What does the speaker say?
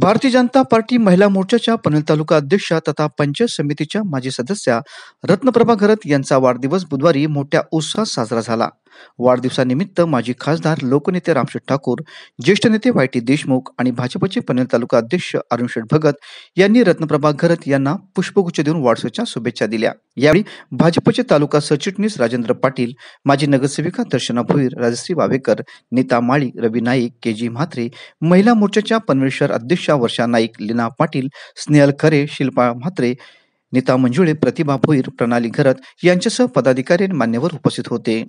भारतीय जनता पार्टी महिला मोर्चाच्या पनेल तालुका अध्यक्षा तथा पंचायत समितीच्या माजी सदस्या रत्नप्रभा घरत यांचा वाढदिवस बुधवारी मोठ्या उत्साहात साजरा झाला वाढदिवसानिमित्त माजी खासदार लोकनेते रामशेठ ठाकूर ज्येष्ठ नेते वाय टी देशमुख आणि भाजपचे पनवेल तालुका अध्यक्ष अरुणशेठ भगत यांनी रत्नप्रभा घरत यांना पुष्पगुच्छ देऊन वाढदिवसाच्या शुभेच्छा दिल्या यावेळी भाजपचे तालुका सरचिटणीस राजेंद्र पाटील माजी नगरसेविका दर्शना भोईर राजश्री वावेकर नीता माळी रवी नाईक के जी म्हात्रे महिला मोर्चाच्या पनवेश्वर अध्यक्षा वर्षा नाईक लीना पाटील स्नेहल खरे शिल्पा म्हात्रे नीता मंजुळे प्रतिभा भोईर प्रणाली घरत यांच्यासह पदाधिकारी मान्यवर उपस्थित होते